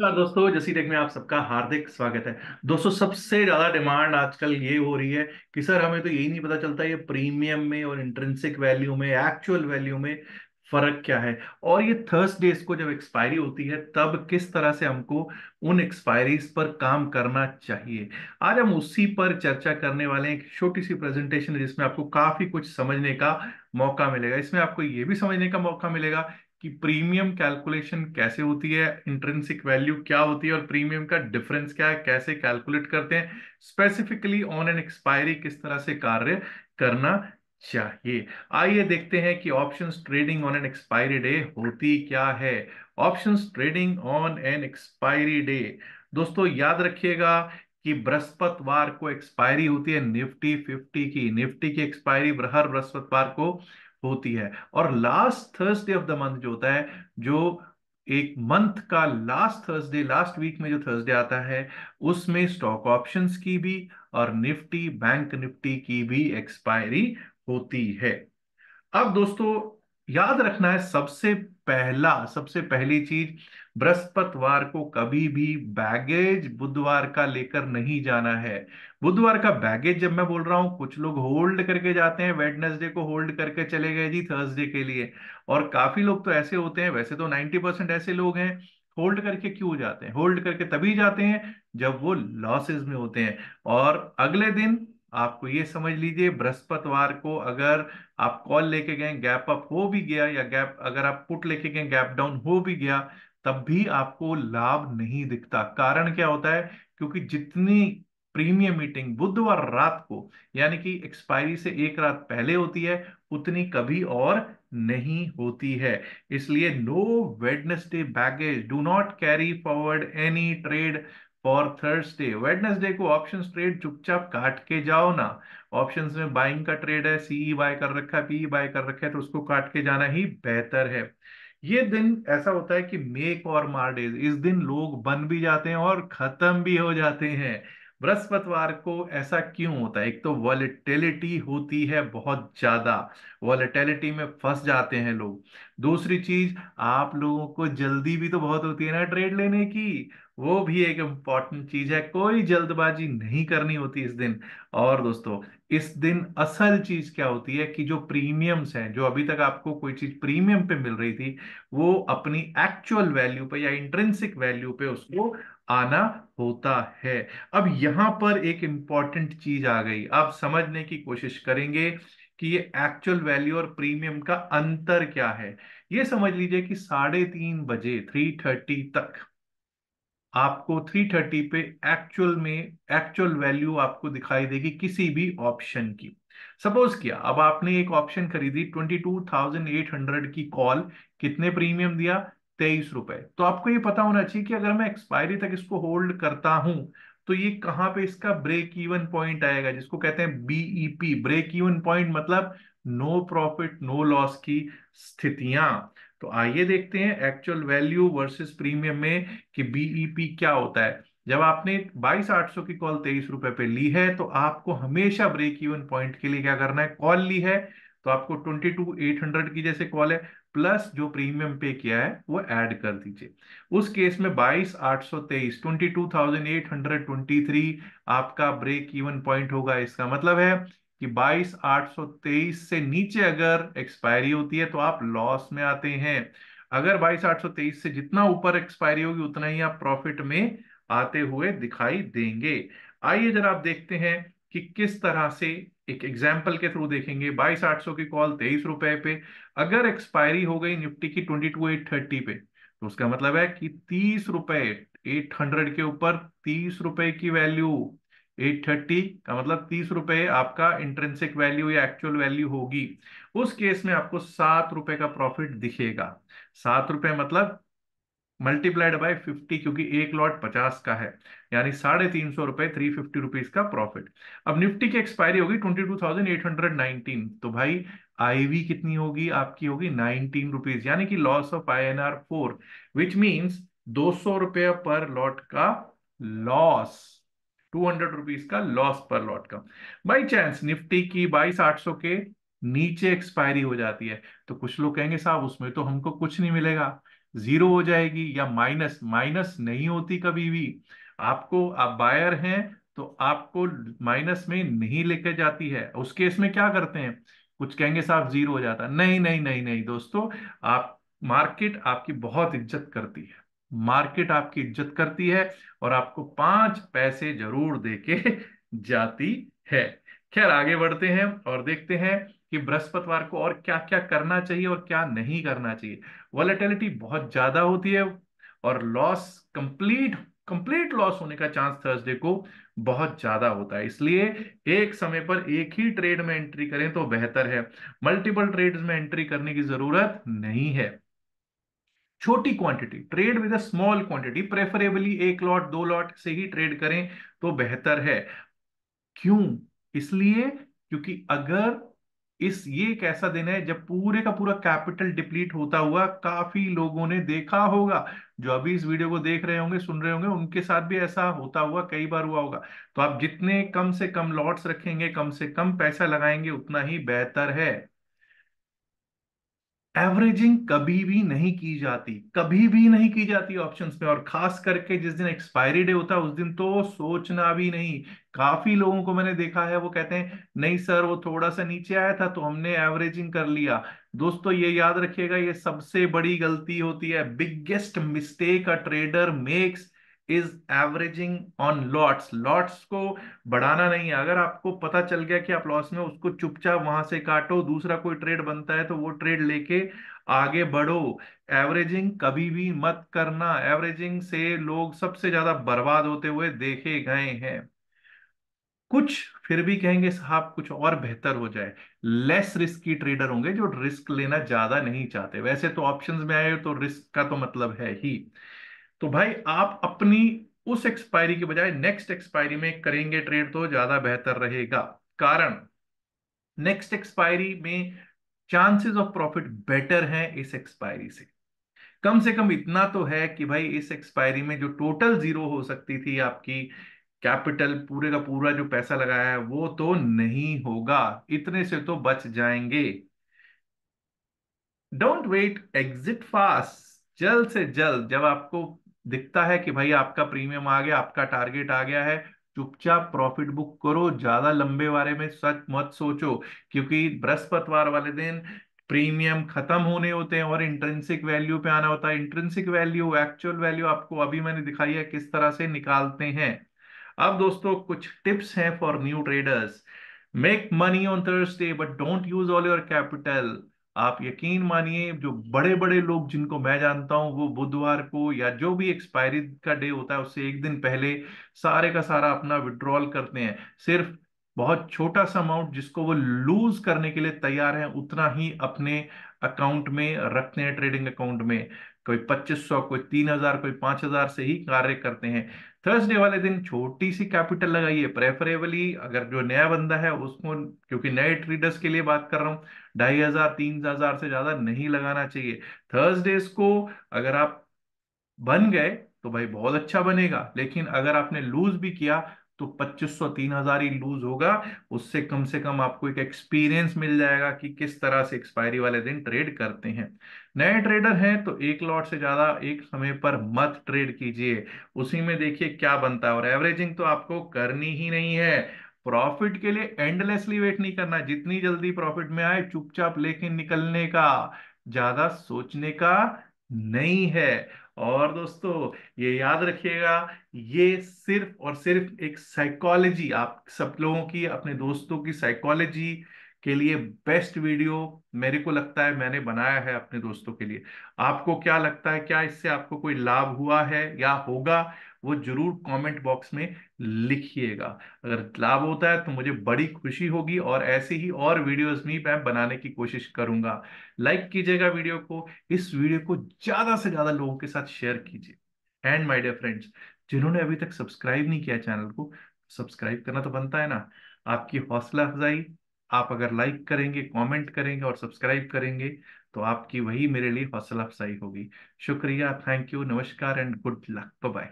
नमस्कार दोस्तों जैसी टेक में आप सबका हार्दिक स्वागत है दोस्तों सबसे ज्यादा डिमांड आजकल ये हो रही है कि सर हमें तो यही नहीं पता चलता ये प्रीमियम में और इंट्रेंसिक वैल्यू में एक्चुअल वैल्यू में फर्क क्या है और ये थर्स डेज को जब एक्सपायरी होती है तब किस तरह से हमको उन एक्सपायरीज पर काम करना चाहिए आज हम उसी पर चर्चा करने वाले हैं एक छोटी सी प्रेजेंटेशन जिसमें आपको काफी कुछ समझने का मौका मिलेगा इसमें आपको ये भी समझने का मौका मिलेगा कि प्रीमियम कैलकुलेशन कैसे होती है इंट्रेंसिक वैल्यू क्या होती है और प्रीमियम का डिफरेंस क्या है कैसे कैलकुलेट करते हैं स्पेसिफिकली ऑन एन एक्सपायरी किस तरह से कार्य करना चाहिए आइए देखते हैं कि options trading on an expiry day होती क्या है options trading on an expiry day दोस्तों याद रखिएगा कि बृहस्पतिवार को एक्सपायरी होती है निफ्टी फिफ्टी की निफ्टी की एक्सपायरी हर बृहस्पतिवार को होती है और last Thursday of the month जो होता है जो एक मंथ का लास्ट थर्सडे लास्ट वीक में जो थर्सडे आता है उसमें स्टॉक ऑप्शंस की भी और निफ्टी बैंक निफ्टी की भी एक्सपायरी होती है अब दोस्तों याद रखना है सबसे पहला सबसे पहली चीज बृहस्पतिवार को कभी भी बैगेज बुधवार का लेकर नहीं जाना है बुधवार का बैगेज जब मैं बोल रहा हूं कुछ लोग होल्ड करके जाते हैं वेडनेसडे को होल्ड करके चले गए जी थर्सडे के लिए और काफी लोग तो ऐसे होते हैं वैसे तो नाइनटी परसेंट ऐसे लोग हैं होल्ड करके क्यों जाते हैं होल्ड करके तभी जाते हैं जब वो लॉसेज में होते हैं और अगले दिन आपको ये समझ लीजिए बृहस्पतिवार को अगर आप कॉल लेके गए गैप अप हो भी गया या गैप अगर आप पुट लेके गए गैप डाउन हो भी गया तब भी आपको लाभ नहीं दिखता कारण क्या होता है क्योंकि जितनी प्रीमियम मीटिंग बुधवार रात को यानी कि एक्सपायरी से एक रात पहले होती है उतनी कभी और नहीं होती है इसलिए no Wednesday baggage do not carry forward any trade for Thursday Wednesday को ऑप्शन ट्रेड चुपचाप काट के जाओ ना ऑप्शन में बाइंग का ट्रेड है सीई बाय कर रखा है पीई बाय कर रखा है तो उसको काट के जाना ही बेहतर है ये दिन ऐसा होता है कि मेक और मार डेज इस दिन लोग बन भी जाते हैं और खत्म भी हो जाते हैं बृहस्पतिवार को ऐसा क्यों होता है एक तो वॉलेटिलिटी होती है बहुत ज़्यादा वॉलेटिलिटी में फंस जाते हैं लोग दूसरी चीज़ आप लोगों को जल्दी भी तो बहुत होती है ना ट्रेड लेने की वो भी एक इम्पॉर्टेंट चीज है कोई जल्दबाजी नहीं करनी होती इस दिन और दोस्तों इस दिन असल चीज क्या होती है कि जो प्रीमियम्स हैं जो अभी तक आपको कोई चीज प्रीमियम पे मिल रही थी वो अपनी एक्चुअल वैल्यू पे या इंट्रेंसिक वैल्यू पे उसको आना होता है अब यहां पर एक इंपॉर्टेंट चीज आ गई आप समझने की कोशिश करेंगे कि ये एक्चुअल वैल्यू और प्रीमियम का अंतर क्या है ये समझ लीजिए कि साढ़े तीन बजे थ्री थर्टी तक आपको 330 पे एक्चुअल में एक्चुअल वैल्यू आपको दिखाई देगी किसी भी ऑप्शन की सपोज किया अब आपने एक ऑप्शन खरीदी 22,800 की कॉल कितने प्रीमियम दिया तेईस रुपए तो आपको ये पता होना चाहिए कि अगर मैं एक्सपायरी तक इसको होल्ड करता हूं तो ये कहां पे इसका ब्रेक इवन पॉइंट आएगा जिसको कहते हैं बीईपी ब्रेक इवन पॉइंट मतलब नो प्रॉफिट नो लॉस की स्थितियां तो आइए देखते हैं एक्चुअल वैल्यू वर्सेस प्रीमियम में कि बीईपी e क्या होता है जब आपने बाईस आठ सौ की कॉल तेईस रुपए पे ली है तो आपको हमेशा ब्रेक इवन पॉइंट के लिए क्या करना है कॉल ली है तो आपको ट्वेंटी टू एट हंड्रेड की जैसे कॉल है प्लस जो प्रीमियम पे किया है वो ऐड कर दीजिए उस केस में बाईस आठ सौ तेईस twenty two thousand eight hundred twenty three आपका ब्रेक इवन पॉइंट होगा इसका मतलब है कि बाईस आठ सौ तेईस से नीचे अगर एक्सपायरी होती है तो आप लॉस में आते हैं अगर बाईस आठ सौ तेईस से जितना ऊपर एक्सपायरी होगी उतना ही आप प्रॉफिट में आते हुए दिखाई देंगे आइए जरा आप देखते हैं कि किस तरह से एक एग्जाम्पल के थ्रू देखेंगे बाईस आठ सौ की कॉल तेईस रुपए पे अगर एक्सपायरी हो गई निफ्टी की ट्वेंटी टू एट थर्टी पे तो उसका मतलब है कि तीस रुपए एट हंड्रेड के ऊपर तीस रुपए की वैल्यू एट थर्टी का मतलब तीस रुपए आपका इंट्रेंसिक वैल्यू या एक्चुअल वैल्यू होगी उस केस में आपको सात रुपए का प्रॉफिट दिखेगा सात रुपए मतलब मल्टीप्लाइड बाय फिफ्टी क्योंकि एक लॉट पचास का है यानी साढ़े तीन सौ रुपए थ्री फिफ्टी रुपीज का प्रॉफिट अब निफ्टी की एक्सपायरी होगी twenty two thousand eight hundred nineteen तो भाई आईवी कितनी होगी आपकी होगी नाइनटीन रुपीज यानी कि loss of I N R four which means दो सौ रुपये पर लॉट का लॉस टू हंड्रेड रुपीज का लॉस पर लॉट का बाई चांस निफ्टी की बाईस आठ सौ के नीचे एक्सपायरी हो जाती है तो कुछ लोग कहेंगे साहब उसमें तो हमको कुछ नहीं मिलेगा जीरो हो जाएगी या माइनस माइनस नहीं होती कभी भी आपको आप बायर हैं तो आपको माइनस में नहीं लेके जाती है उस केस में क्या करते हैं कुछ कहेंगे साहब जीरो हो जाता नहीं नहीं नहीं नहीं दोस्तों आप मार्केट आपकी बहुत इज्जत करती है मार्केट आपकी इज्जत करती है और आपको पांच पैसे जरूर देके जाती है खैर आगे बढ़ते हैं और देखते हैं कि बृहस्पतिवार को और क्या क्या करना चाहिए और क्या नहीं करना चाहिए वॉलेटिलिटी बहुत ज्यादा होती है और लॉस कंप्लीट कंप्लीट लॉस होने का चांस थर्सडे को बहुत ज्यादा होता है इसलिए एक समय पर एक ही ट्रेड में एंट्री करें तो बेहतर है मल्टीपल ट्रेड्स में एंट्री करने की जरूरत नहीं है छोटी quantity trade with a small quantity preferably एक लॉट दो लॉट से ही ट्रेड करें तो बेहतर है क्यों इसलिए क्योंकि अगर इस ये एक ऐसा दिन है जब पूरे का पूरा कैपिटल डिप्लीट होता हुआ काफी लोगों ने देखा होगा जो अभी इस वीडियो को देख रहे होंगे सुन रहे होंगे उनके साथ भी ऐसा होता हुआ कई बार हुआ होगा तो आप जितने कम से कम लॉट्स रखेंगे कम से कम पैसा लगाएंगे उतना ही बेहतर है एवरेजिंग कभी भी नहीं की जाती कभी भी नहीं की जाती ऑप्शंस में और खास करके जिस दिन एक्सपायरी डे होता है उस दिन तो सोचना भी नहीं काफी लोगों को मैंने देखा है वो कहते हैं नहीं सर वो थोड़ा सा नीचे आया था तो हमने एवरेजिंग कर लिया दोस्तों ये याद रखिएगा ये सबसे बड़ी गलती होती है biggest mistake a trader makes is averaging on lots lots को बढ़ाना नहीं है अगर आपको पता चल गया कि आप लॉस में उसको चुपचाप वहां से काटो दूसरा कोई ट्रेड बनता है तो वो ट्रेड लेके आगे बढ़ो एवरेजिंग कभी भी मत करना एवरेजिंग से लोग सबसे ज्यादा बर्बाद होते हुए देखे गए हैं कुछ फिर भी कहेंगे साहब कुछ और बेहतर हो जाए लेस रिस्की ट्रेडर होंगे जो रिस्क लेना ज्यादा नहीं चाहते वैसे तो ऑप्शंस में आए तो रिस्क का तो मतलब है ही तो भाई आप अपनी उस एक्सपायरी के बजाय नेक्स्ट एक्सपायरी में करेंगे ट्रेड तो ज्यादा बेहतर रहेगा कारण नेक्स्ट एक्सपायरी में चांसेस ऑफ प्रॉफिट बेटर हैं इस एक्सपायरी से कम से कम इतना तो है कि भाई इस एक्सपायरी में जो टोटल जीरो हो सकती थी आपकी कैपिटल पूरे का पूरा जो पैसा लगाया है वो तो नहीं होगा इतने से तो बच जाएंगे डोंट वेट एग्जिट फास्ट जल्द से जल्द जब आपको दिखता है कि भाई आपका प्रीमियम आ गया आपका टारगेट आ गया है चुपचाप प्रॉफिट बुक करो ज्यादा लंबे बारे में सच मत सोचो क्योंकि बृहस्पतिवार वाले दिन प्रीमियम खत्म होने होते हैं और इंट्रेंसिक वैल्यू पे आना होता है इंट्रेंसिक वैल्यू एक्चुअल वैल्यू आपको अभी मैंने दिखाई है किस तरह से निकालते हैं अब दोस्तों कुछ टिप्स हैं for new traders make money on Thursday but don't use all your capital आप यकीन मानिए जो बड़े बड़े लोग जिनको मैं जानता हूं वो बुधवार को या जो भी एक्सपायरी का डे होता है उससे एक दिन पहले सारे का सारा अपना विड्रॉल करते हैं सिर्फ बहुत छोटा सा अमाउंट जिसको वो लूज करने के लिए तैयार हैं उतना ही अपने अकाउंट में रखते हैं ट्रेडिंग अकाउंट में कोई पच्चीस सौ कोई तीन हजार कोई पांच हजार से ही कार्य करते हैं थर्सडे वाले दिन छोटी सी कैपिटल लगाइए प्रेफरेबली अगर जो नया बंदा है उसको क्योंकि नए ट्रेडर्स के लिए बात कर रहा हूं ढाई हजार तीन हजार से ज्यादा नहीं लगाना चाहिए थर्सडेज को अगर आप बन गए तो भाई बहुत अच्छा बनेगा लेकिन अगर आपने लूज भी किया तो 2500 3000 ही लूज होगा उससे कम से कम आपको एक एक्सपीरियंस मिल जाएगा कि किस तरह से एक्सपायरी वाले दिन ट्रेड करते हैं नए ट्रेडर हैं तो एक लॉट से ज्यादा एक समय पर मत ट्रेड कीजिए उसी में देखिए क्या बनता है और एवरेजिंग तो आपको करनी ही नहीं है प्रॉफिट के लिए एंडलेसली वेट नहीं करना जितनी जल्दी प्रॉफिट में आए चुपचाप लेके निकलने का ज्यादा सोचने का नहीं है और दोस्तों ये याद रखिएगा ये सिर्फ और सिर्फ एक साइकोलॉजी आप सब लोगों की अपने दोस्तों की साइकोलॉजी के लिए बेस्ट वीडियो मेरे को लगता है मैंने बनाया है अपने दोस्तों के लिए आपको क्या लगता है क्या इससे आपको कोई लाभ हुआ है या होगा वो जरूर कमेंट बॉक्स में लिखिएगा अगर लाभ होता है तो मुझे बड़ी खुशी होगी और ऐसे ही और वीडियोस भी मैं बनाने की कोशिश करूंगा लाइक कीजिएगा वीडियो को इस वीडियो को ज़्यादा से ज़्यादा लोगों के साथ शेयर कीजिए एंड माई डियर फ्रेंड्स जिन्होंने अभी तक सब्सक्राइब नहीं किया चैनल को सब्सक्राइब करना तो बनता है ना आपकी हौसला अफजाई आप अगर लाइक करेंगे कमेंट करेंगे और सब्सक्राइब करेंगे तो आपकी वही मेरे लिए हौसला अफजाई होगी शुक्रिया थैंक यू नमस्कार एंड गुड लक बाय